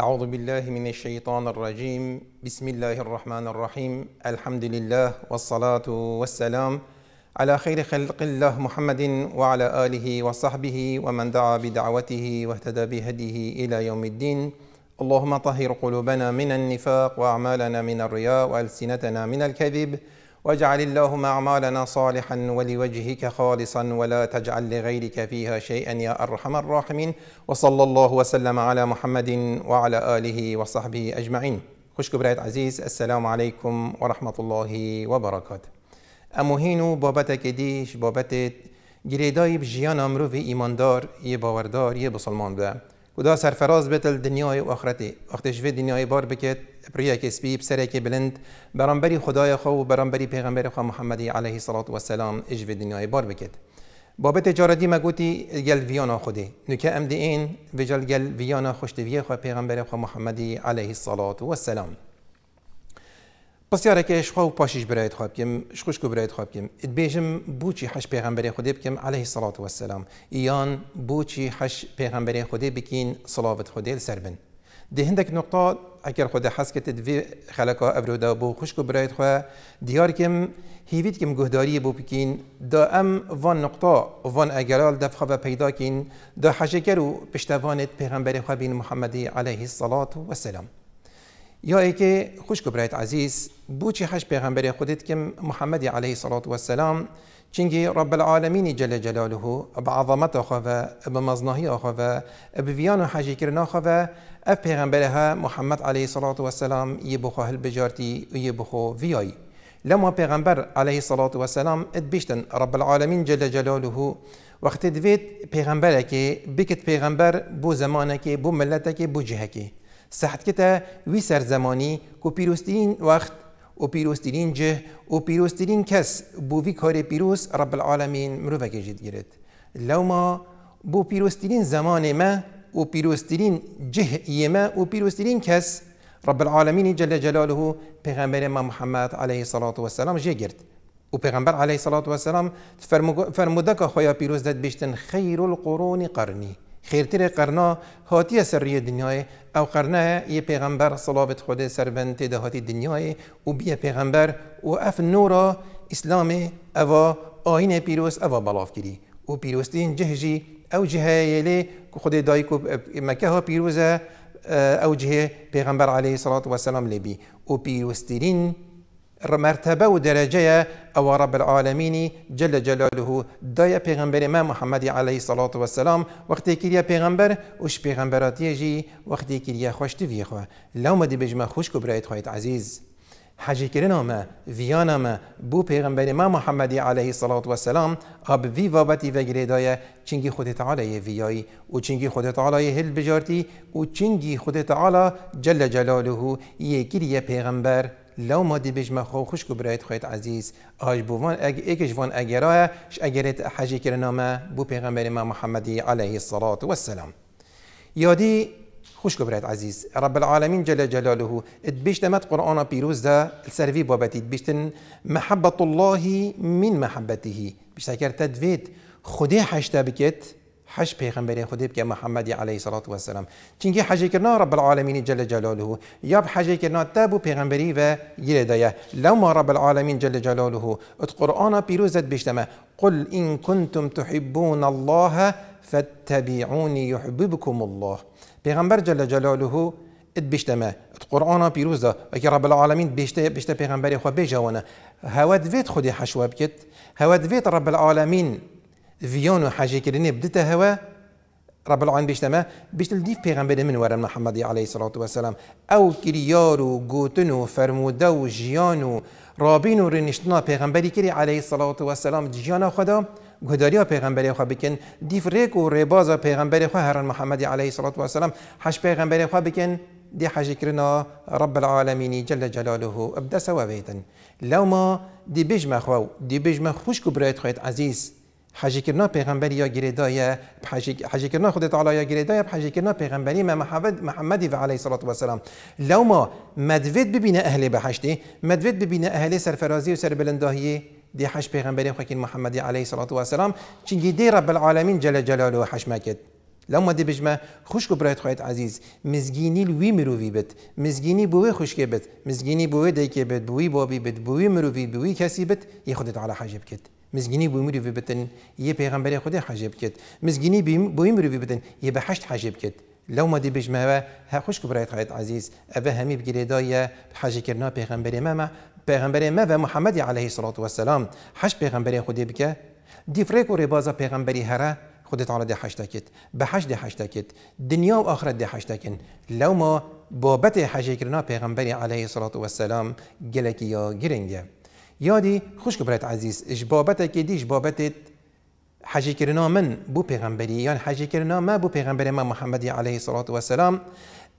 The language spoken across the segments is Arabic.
أعوذ بالله من الشيطان الرجيم بسم الله الرحمن الرحيم الحمد لله والصلاة والسلام على خير خلق الله محمد وعلى آله وصحبه ومن دعا بدعوته واهتدى بهديه إلى يوم الدين اللهم طهر قلوبنا من النفاق وأعمالنا من الرياء وألسنتنا من الكذب واجعل اللهم أعمالنا صالحا ولوجهك خالصا ولا تجعل لغيرك فيها شيئا يا أرحم الراحمين وصلى الله وسلم على محمد وعلى آله وصحبه أجمعين خوش براية عزيز السلام عليكم ورحمة الله وبركاته اموهینو بابت کدیش بابت گریدای بجیان امرو ایماندار یه باوردار یه خدا سرفراز بتل دنیای و آخرتی وقتی به دنیای بار بکت پریا که سپی بسره که بلند برامبری خدای خو و برامبری پیغمبر خو محمدی علیه صلات و سلام اجوی دنیای بار بکت بابت جاردی ما گوتی گل ویانا خودی نکه که این ویجل گل ویانا خوشتویه خو پیغمبر خو محمدی علیه صلات و سلام که شخوا و پاشیش برایت خوا بکەم خواب برایت خوا بکەم بێژم بچی هەش پێغمبەری علیه علیه و و وسلام ایان بوچی حش پێغمبەری خودی صلوات صلاوت خودی سەر بن دی هندێک اگر ئەگەر حس کت دوێ خلاکا ئەرودا بۆ خوشک و برایت کم، دیارکەم کم گهداری بۆ بکەین دا ام وان نقطا وان و پیدا کین دا حشکر و پشتەوانێت پێغمبەری خوابین علیه عليه و وسلام یا ای که خوش کبرایت عزیز بوچی چی حش پیغمبر خودت کم محمد علیه الصلاة والسلام چنگی رب العالمین جل جلاله عظمت آخوه و مزناهی آخوه و ویان و حجی کرن آخوه اف پیغمبر ها محمد علیه الصلاة والسلام یه بخو هل بجارتی و یه بخو ویایی لما پیغمبر علیه الصلاة والسلام ات بیشتن رب العالمین جل جلاله وقت دوید پیغمبرکی بکت پیغمبر بو زمانکی بو ملتکی بو جهکی سحتکتا وی سرزمانی کو پیروستین وقت و پیروستین جه و پیروستین کس بو وی کار پیروز رب العالمین مروفه کجید گرد لو ما بو پیروستین زمان ما و پیروستین جه ما و پیروستین کس رب العالمین جل جلاله پیغمبر ما محمد علیه الصلاة والسلام جه گرد و پیغمبر علیه الصلاة والسلام فرمود که خویا پیروز داد بیشتن خیر القرون قرنی خیرتر قرنا هاتی سری دنیای او قرنه یه پیغمبر صلابت خود سربند ده هاتی دنیای او بیه پیغمبر و اف نورا اسلام او آین پیروس او بلاف کری و دین جهجی او جهه یلی که خود دایکو مکه ها پیروزه اه، او جهه پیغمبر علیه صلات و سلام لبی و پیروستین مرتبه و درجه او رب العالمین جل جلاله دای پیغمبر ما محمد علیه الصلاة والسلام وقتی که پیغمبر وش پیغمبراتی جی وقتی که خوشت وی خواه لو مدی بجمه خوش کو برایت خواهید عزیز حجی کرنا ما ویانا ما بو پیغمبر ما محمد علیه الصلاة والسلام اب وی وابتی وگری دای چنگی خود تعالی ویایی و چنگی خود تعالی هل بجارتی و چنگی خود تعالی جل جلاله یکی پیغمبر لو ما دی بیش مخو خوش کو برایت خویت عزیز آج بوان اگ اگش وان اگرا آه، ش اگرت حجی کرنامه بو پیغمبر ما محمدی علیه الصلاة والسلام یادی خوش کو برایت عزیز رب العالمین جل جلاله ات بیش دمت قرآن پیروز دا السروی بابتی بیشتن محبت الله من محبته تکر تدوید خودی حشتا بکت حج پیغمبر خود که محمد علیه الصلاة والسلام سلام چونکی حج رب العالمین جل جلاله یا حج کردن تابو و پیغمبری و گیر لما رب العالمین جل جلاله ات قرآن پیروزت بشتمه قل ان کنتم تحبون الله فاتبعوني يحببكم الله پیغمبر جل جلاله ات بشتمه ات قرآن پیروزه رب العالمین بشته بشته پیغمبری خود بجوانه هود وید خودی حشوه بکت هود وید رب العالمین فيونو حاجه كرني بدتها هوا رب العالمين بيشتما بيشت لديف بيغمبر من ورن محمد عليه الصلاة والسلام او كريارو قوتنو فرمودو جيانو رابينو رنشتنا پیغمبری كري عليه الصلاة والسلام جيانا خدا گهداریا پیغمبر خو بکن دیف ریک و ریبازا پیغمبر خو هران محمد علیه الصلاة والسلام حش پیغمبر خو بکن دی حاجة کرنا رب العالمين جل جلاله ابدا سوا بيتن لو ما دي بيجما خو دي بيجما خوش برایت خويت عزیز حاجی کردن يا یا يا حاجی کردن خود يا یا يا حاجی کردن پیغمبری ما محمد محمد عليه الصلاه والسلام لو ما مدوید ببینه اهل بهشتی مدوید ببینه اهل سرفرازی و دي حش پیغمبرین خوکین محمد عليه الصلاه والسلام السلام دي رب العالمين جل جلاله حش لو ما دي بجما خشكو برايت خويت عزيز مزجيني لوي مروفي بت مزجيني بوي خوش بت مزجيني بوي ديكي بت بوي بابي بت بوي مروفي بوي كسي بت ياخدت على حاجة بكت مزجني بوی في بتن يه پیغمبر خدا حجاب كت مزجني بوی مروی بتن یه به حشت حجب لو ما دي بجمعه ها خوش كبريت خالد عزيز أبا همي دايا بحاجة كرنا بيغمبري ماما بيغمبري ماما محمد عليه الصلاة والسلام حش بيغمبري خودي بك دي فريكو ريبازا بيغمبري هرا خودي تعالى دي كت بحش دي كت دنيا وآخرة دي كن لو ما بابت حاجة كرنا بيغمبري عليه الصلاة والسلام جلكي يا جرينجا یادی خوش برات عزیز اش بابت که دیش بابت حجی کرنا من بو پیغمبری یا یعنی حجی کرنا ما بو پیغمبر ما محمدی علیه الصلاة والسلام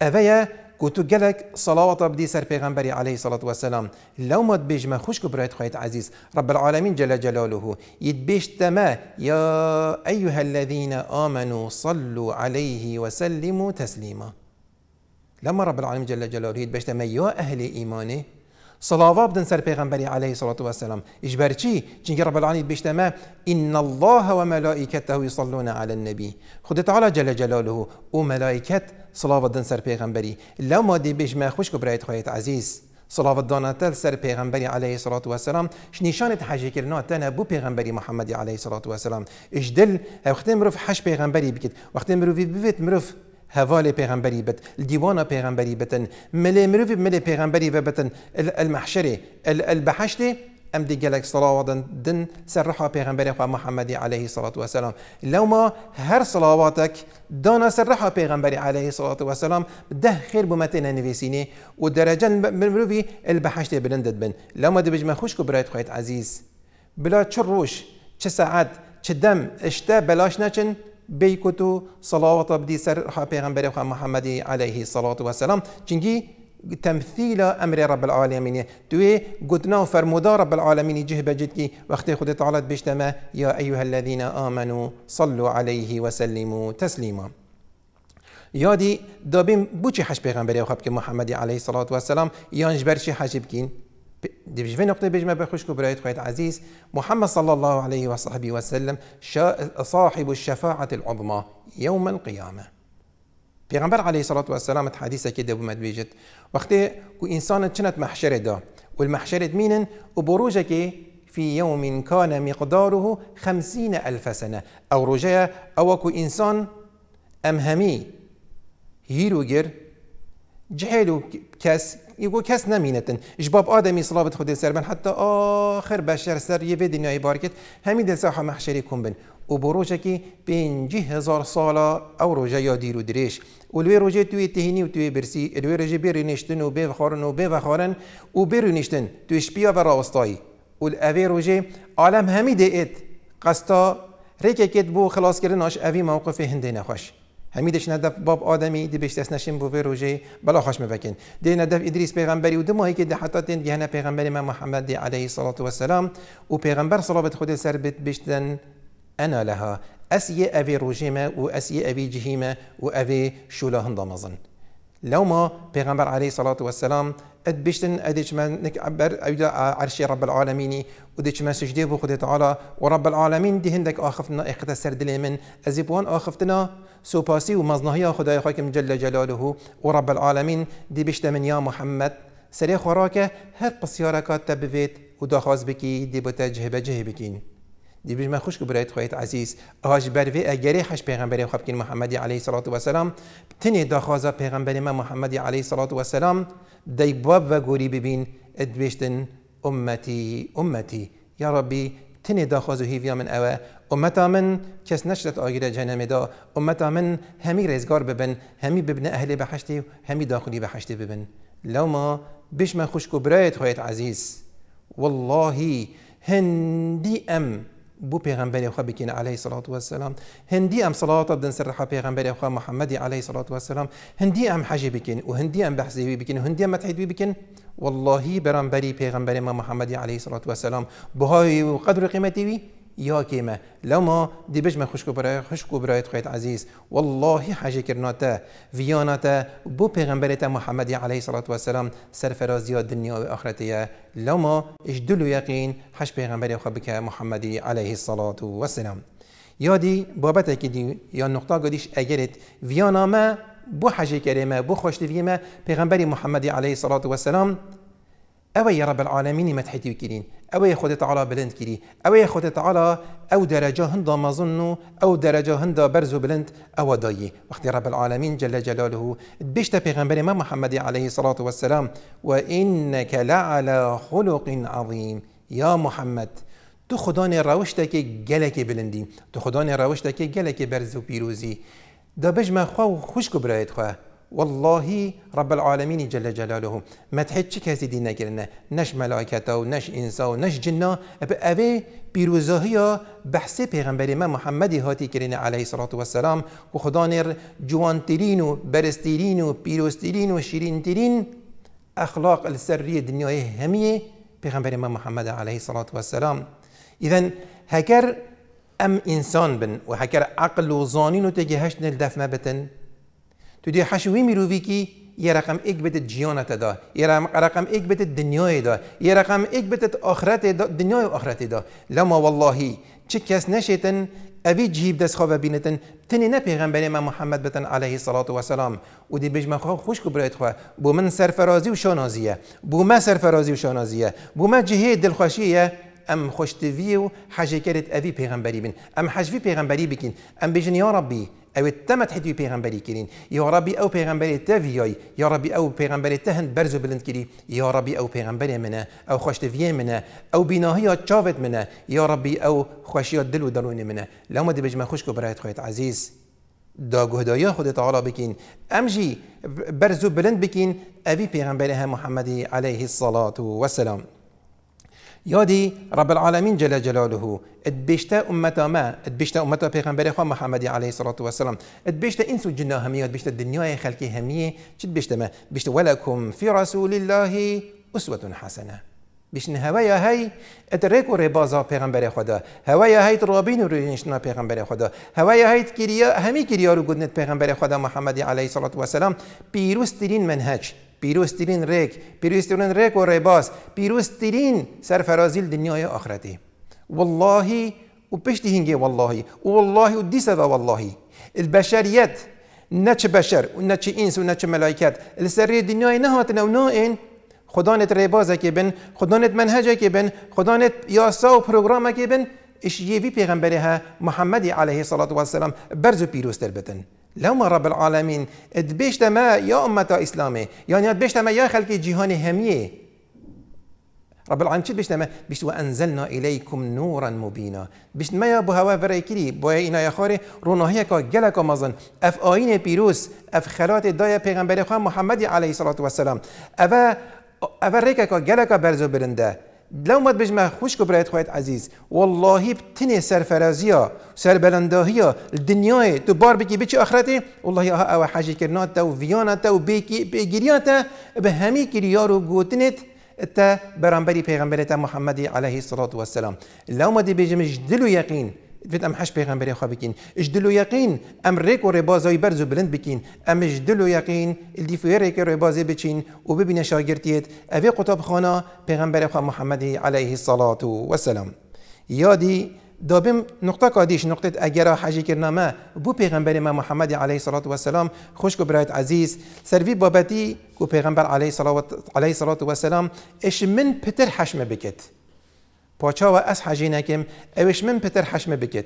اویا کتو گلک صلوات بدی سر پیغمبري عليه الصلاة والسلام لو ما تبيج ما خوش برات خيت عزيز رب العالمين جل جلاله يتبيج تما يا أيها الذين آمنوا صلوا عليه وسلموا تسليما لما رب العالمين جل جلاله يد تما يا أهل إيمانه صلاوات بدن سر پیغمبری علیه الصلاة والسلام اجبر چی؟ چنگی رب العالمین بشتما ان الله و ملائکته يصلون على النبي خود تعالی جل جلاله او ملائکت صلاوا بدن سر پیغمبری لو ما دی بشما خوش کو برایت خواهیت عزیز صلاوات دانات سر پیغمبری علیه الصلاة والسلام ش نشانه حج کردن تنه بو پیغمبری محمد علیه الصلاة والسلام اجدل وقتی مروف حج پیغمبری بکد وقتی مروف بویت مروف هفال پیغمبری بت دیوان پیغمبری بتن ملی مروی ملی پیغمبری و بتن المحشره البحشته ام دي جالك صلوات دن سرحا بيغمبري خواه محمد عليه الصلاة والسلام لو ما هر صلواتك دانا سرحا بيغمبري عليه الصلاة والسلام ده خير بمتنا نفسيني ودرجة مروفي البحشت بلندد بن لو ما دبج بجمع خوش كبرات خويت عزيز بلا تشروش تش تشدم تش دم اشتا بلاش ناچن بیکوتو صلوات بدي سر پیغمبر محمد عليه الصلاة والسلام چنگي تمثيل امر رب العالمين توي گوتنا فرمودا رب العالمين جه بجدكي وقت خد تعالى بشتما يا ايها الذين امنوا صلوا عليه وسلموا تسليما يادي دابين بوچی حش پیغمبر خب محمد عليه الصلاه والسلام يانج برشي حجب في نقطة بیش ما بخشكو برايت خويت عزیز محمد صلى الله عليه و وسلم صاحب الشفاعة العظمى يوم القيامة پیغمبر علیه الصلاة والسلام حدیثه که دبومت بیجت وقتی که انسان چنت محشر دا والمحشر مينن بروج که في يوم كان مقداره خمسين ألف سنة أو رجاء أو كو إنسان أمهمي هيروجر جهلو كاس يقول كاس نمينة آدمی صلابت خود سر سربن حتی آخر بشر سر یه یبی دنیای بارکت همی دل محشری کن بن. و بروجكي که جه هزار او أو یا دیر و دریش، ولوی روجه توی تهینی و توی برسی الوی روجه بیری و بیو و بیو و بیرو نشتن توی شپیا و راوستایی و الاوی روجه عالم همی دیت قستا ریکه کت بو خلاص کردن آش اوی موقف هنده نخوش همیدش ندف باب آدمی دی بیشتس نشین بو روزه بلا خشم مبکن دی ندف إدريس پیغمبری و دمایی که دی حتی تین گهنه پیغمبری ما محمد دی علیه الصلاة والسلام و پیغمبر صلابت خود سر بیت بیشتن انا لها اسیه اوی روزه ما و اسیه اوی جهیمه و اوی شوله هندامزن لوما پیغمبر علیه صلوات و سلام اد بشتن ادیش من نك عبر اودا عرش رب و دیش من سجده بو خدي تعالى ورب العالمين دي هندك آخفتنا اقتا دلی من ازيبوان اخفتنا و ومزنهيا خداي خاکم جل جلاله ورب العالمين دي بیشت من يا محمد سري خوراکه هر بسياركات تبفيت بکی بكي دي بجه بکین دي ما خوش برایت خويت عزيز آج بروي اجري حش پیغمبری خواب کن محمد علیه صلات و سلام تنی داخوازا پیغمبری ما محمدی علیه صلات و سلام باب و ببين ببین امتي امتي يا ربي تني دا داخوازو هیویا من اوا امتا من كس نشرت آگیر جنم دا امتا من همي رزگار ببن همي ببن اهل بحشتي همي داخلي بحشتي ببن لو ما بش ما خوش برایت خويت عزيز والله هندي ام بو پیغمبر خو بکین علی صلوات و سلام هندی ام صلوات دن سر رحا پیغمبر خو محمد علی صلوات و سلام هندی ام حج بکین و هندی ام بحث بکین و هندی ام متحد بکین والله برام بری پیغمبر ما محمد علی صلوات و سلام بهای قدر قیمتی وی يا كيما لما دي بجمه خشک برای خشكو برايت خويت عزيز والله حاجه كرناتا فياناتا بو پیغمبرتا محمد عليه و والسلام سرفراز يا دنيا واخرتيا لما اجدلو يقين حش که خبك علیه عليه و سلام یادی بابت که دی یا نقطه گدیش اگرت ویانا ما بو حاجه کریم بو خوشتویمه پیغمبری محمدی علیه و سلام رب العالمين ما عاالمینی وكيلين وکردین يا خدت على بلند كيلي ئەوەیە يا خدت على او درجة هندا ما ئەو او درجة هندا برزو بلند او دایی وەختی رب العالمين جل جلاله بيشتا في پێغمبەری ما محمد عليه الصلاة والسلام وانك لا على عظيم يا محمد تو خدانێ ڕەوشتێکی گەلێکی بلندی تو خدانێ ڕەوشتێکی گەلێکی برزو بيروزي دا بژمە خوا و خوشک و برایت خوێ والله رب العالمين جل جلاله ما تحج كاسي دينا كرنا نش ملائكة ونش إنسا ونش جنة بأوي بيروزهيا بحسي پیغمبر ما محمد هاتي کرنا عليه الصلاة والسلام وخدانر جوان نر جوانترین و برسترین تيرين پیروسترین و أخلاق السرية دنياي همية پیغمبر ما محمد عليه الصلاة والسلام إذا هكر أم إنسان بن وهكر عقل وظانين وتجهشن الدفمة بتن تو دی حشوی میروی کی یه رقم ایک بدت جیانت دا یه رقم ایک بدت دنیای دا یه رقم ایک بدت آخرت دا دنیای آخرت دا لما والله چه کس نشیتن اوی جیب دست خواه بینتن تنی نه پیغمبری من محمد بتن علیه صلاة و سلام و دی بجمه خواه خوش که برایت خواه بو من سرفرازی و شانازیه بو ما سرفرازی و شانازیه بو ما جهه دلخوشیه ام خوشتوی و حجه کرد اوی پیغمبری بین ام حجوی پیغمبری بکین ام بجن یا ربی او كرين يا ربي او پێغمبەری کردین يا ربي او تەڤیۆی تهن ئەو بلند كري يا ربي او بلندگیری منا او پێغمبەرێ منە منا او منە ئەو بیناهەیە چاوێت منە یۆڕبی ئەو خوۆشیە دل منا دەڕوونی ما لەمە دەبێژمە خوشک و برایەت عزيز دا داگوهدایا خودت تعالی بکین ئەمژی بەرز و بلند بکین ئەوی پێغمبەرە هە محەممەدی عليه الصلاة والسلام یادی رب العالمین جل جلاله ات بیشتر امتا ما ات بیشتر امتا پیغمبر خواه محمدی علیه الصلاة والسلام ات بیشتر این سو جنا همیه ات بیشتر دنیای خلقی همیه چید بیشتر ما بیشتر ولکم فی رسول الله اسوة حسنه بیشتر هوای های ات ریک و ربازا پیغمبر خدا هوای های رابین رو نشنا پیغمبر خدا هوای های کریا همی کریا رو گدنت پیغمبر خدا محمدی علیه الصلاة والسلام پیروز ترین منهج پیروزترین رک پیروزترین رک و رباس پیروزترین سرفرازیل دنیای آخرتی والله و پشت هنگه والله و والله و دیسه و والله البشریت نه چه بشر و نه چه انس و نه چه ملائکت السری دنیای نهاتن و این خدانت ریبازه که بن خدانت منهجه که بن خدانت یاسا و پروگرامه که بن اش یوی پیغمبره محمدی علیه الصلاة والسلام برز و پیروز تر بتن لما رب العالمین اد بیشتما یا امتا اسلامه یعنی اد ما يا خلق جهان همیه رب العالمین چی بیشتما بیشت و انزلنا الیکم نورا مبينا بیشت ما يا بو هوا ورای کری بو اینا یا خاره روناهی کا گلک مازن اف آین پیروز اف خلات دای پیغمبر خواه محمد عليه الصلاة والسلام اوا اول ریکا که گلکا برزو برنده لو مد بجمع خوش کو برایت خواهد عزیز والله بتنه سرفرازیا سربلندهیا دنیای تو بار بکی بچه آخرته والله آها او آه، حاجی کرنات و ویانات و بیکی بیگیریات به همی کریارو گوتنت تا برانبری پیغمبرت محمد علیه الصلاة والسلام لو مد بجمع دلو یقین فيت ام حش پیغمبر خو بکین اج دلو یقین ام ريك و ربازای برز و بلند بكين ام اج دلو یقین الدی فیره که ربازه بكين و ببین افي اوی قطب خانه پیغمبر خو محمد عليه الصلاة والسلام يادي دابم نقطه قاديش نقطه اگر حجی كرنا ما بو پیغمبر ما محمد عليه الصلاة والسلام السلام خوش کو برایت عزیز سروی بابتی کو پیغمبر عليه الصلاة والسلام اش من پتر حشم بکت و ئەس حەژی کم اوش من پتر حشمه بکت.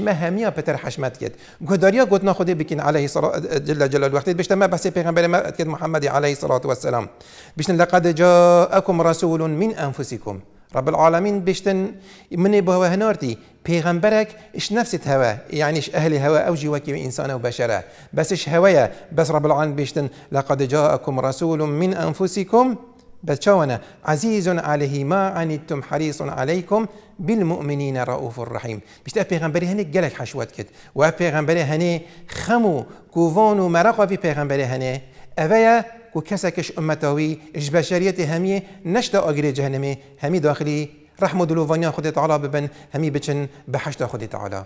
ما همیا پتر حەشمەت کرد گۆداریا گوتنا خودی علیه عليه جل جل وقتی بشتە مە بەسی پێغمبەر ئەکرد محەممەدی عليه سلاات وسلام بشتن لەقد جا جاءكم رسول من انفسكم رب مني بشتن منێ بەوە اش نفس ش يعني اش اهل ئەهلی او جواكي انسان ئینسانە و اش هوايا هەوەیە رب العالمين بشتن لەقد لقد جاءكم رسول من انفسكم بچونا عزيز عليه ما عنتم حريص عليكم بالمؤمنين رؤوف الرحيم بشتا پیغمبري هني گلك حشوت كد و پیغمبري هني خمو كوفون و مرقا في پیغمبري هني اويا كو كسكش امتاوي اش بشريته همي نشتا اگري جهنمي همي داخلي رحمة دلوفانيا خدي تعالى ببن همي بچن بحشت خدي تعالى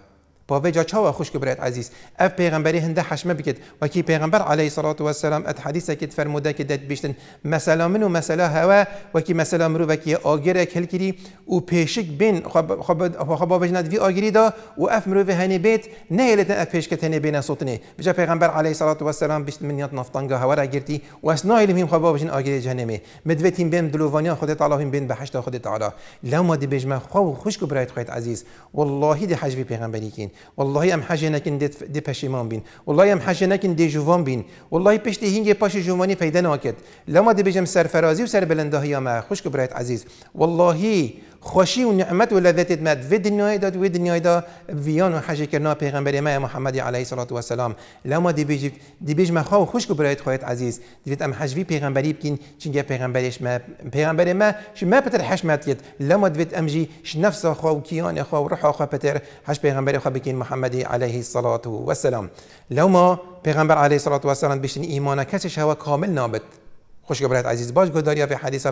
با وجا چاوا خوش برات عزیز اف پیغمبری هنده حشمه بکد و کی پیغمبر علیه الصلاه و السلام ات حدیثه کت فرموده که دت بیشتن مثلا منو مثلا هوا و کی مثلا مرو و کی آگره کل کری او پیشک بین خب خب خب بجنات وی آگری دا و اف مرو هنی بیت نه لتن اف پیشکت هنی بین صوتنی بجا پیغمبر علیه الصلاه و السلام بیشت منیات نفتانگا هوا را گرتی و اسنا خب بجن آگری جهنمی مدوتین بین دلووانیان خود تعالی بین بهشت خود تعالی لو ما دی بجما خو خوش برات خویت عزیز والله دی حجبی پیغمبری کین والله ام حاجه دي دی پشیمان بين والله ام حاجه نكن دي جوان بين والله پشت هینگه پاش جوانی پیدا نکد لما دی بجم فرازي وسر بلنده يا ما خوش که عزيز والله خوشي و ولا ذات مات في الدنيا دا في الدنيا دا فيان وحاجه كنا کرنا پیغمبر ما محمد عليه الصلاه و لما دي بيج دی بیج مخا و خوش کو برایت عزيز عزیز دیت ام حج وی پیغمبری بکین چنگه پیغمبرش ما پیغمبر ما ش ما پتر حشمت لما دي ام جي ش نفس خوا و کیان خوا و روح خوا پتر حج پیغمبر حقین محمد عليه الصلاة والسلام لو ما پیغمبر عليه الصلاة والسلام بشن بشین كسش هوا كامل نابد خوش برات عزیز باش گداریا به حدیث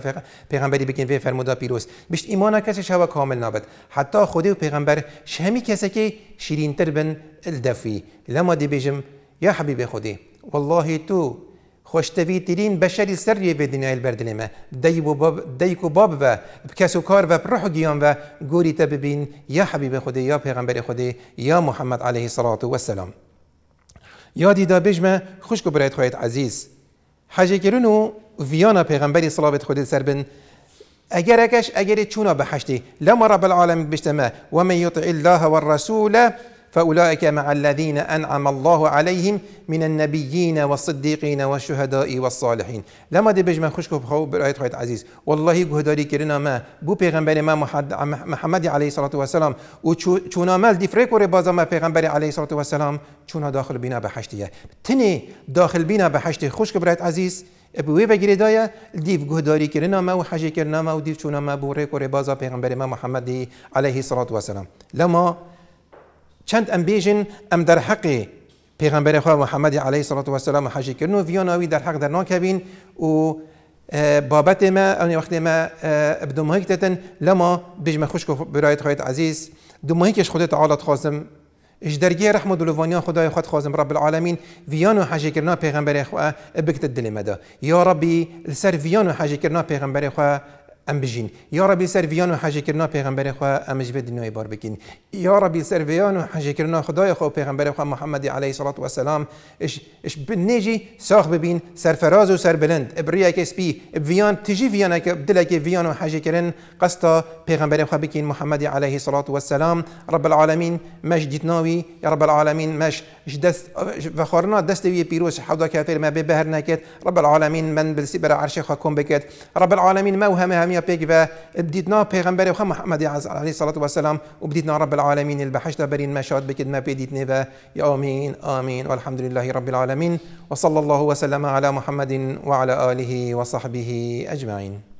پیغمبری بکن وی فرمودا پیروز بشت ایمان کسش هوا کامل نابد حتی خودی و پیغمبر شمی کسی که شیرین تر بن الدفی لما دی بجم یا حبیب خودی والله تو خوشتوی ترین بشری سری به دنیای بردنه ما دیکو باب دیکو باب و بکسو کار و پرح گیان و گوری تا ببین یا حبیب خدا یا پیغمبر خدا یا محمد علیه الصلاة و السلام یادی دا بجمه خوشکو برایت خواهد عزیز حاجه کرونو ویانا پیغمبری صلوات خدا سر بن اگر اکش اگر چونا بحشتی لما رب العالمین بشتما ومن یطع الله و والرسول فأولئك مع الذين أنعم الله عليهم من النبيين والصديقين والشهداء والصالحين لما دي بجمع خشكو بخو برأيت خويت عزيز والله جهداري كرنا ما بو پیغمبر ما محمد عليه الصلاة والسلام و چونا مال دي فريكو ربازا ما پیغمبر عليه الصلاة والسلام چونا داخل بنا بحشتية تني داخل بنا بحشتي خشكو برأيت عزيز وی بگیری دایا دیو گهداری کرنا ما و حجی کرنا ما و دیو چونا ما بو ریکو بازا پیغمبر ما محمدی علیه الصلاة والسلام لما چەند ئەم بێژن ئەم دەرحەقی پێغمبەری خۆ محەممەدی عليه سڵات وسلام حەژیکردن و ڤۆناوی دەرحەق دەرناکەبین و اه، بابەتێ مە ئەو وەختێ مە اه، بدومهیکتن لما بژمە خوش و برایت خۆیت عزیز دو دومهیکش خودت عالت خۆزم اش درگی رحمه دلوفانيا خداي خود خازم رب العالمين فيانو حاجه كرنا پیغمبر اخوا بكت الدلمه ده يا ربي السر فيانو حاجه كرنا پیغمبر خواه ام بجين يا ربي سرفيان و حاجه کرنا پیغمبر خو ام جوه دنیای بار بکین يا ربي سرفیان و حاجه کرنا خدای خو پیغمبر خو محمد عليه الصلاه والسلام السلام اش اش بنجی ساخ ببین سرفراز و سربلند ابريا كي سبي ویان تجي ویان كي بدلا كي ویان و حاجه کرن قصد پیغمبر خو بكين محمد عليه الصلاه والسلام السلام رب العالمین مجدتناوی يا رب العالمين مش دست فخورنا دست وی پیروز حوضا کافر ما به بهر نکت رب العالمین من بلسی برا عرش خواه کن بکت رب العالمین ما همه همیا پیک و بدیتنا پیغمبر خواه محمد عليه الصلاة والسلام و رب العالمین البحشت برین ما شاد بکت ما پیدیتنی و يا آمین آمین والحمد لله رب العالمین وصلى الله وسلم على محمد وعلى آله وصحبه أجمعين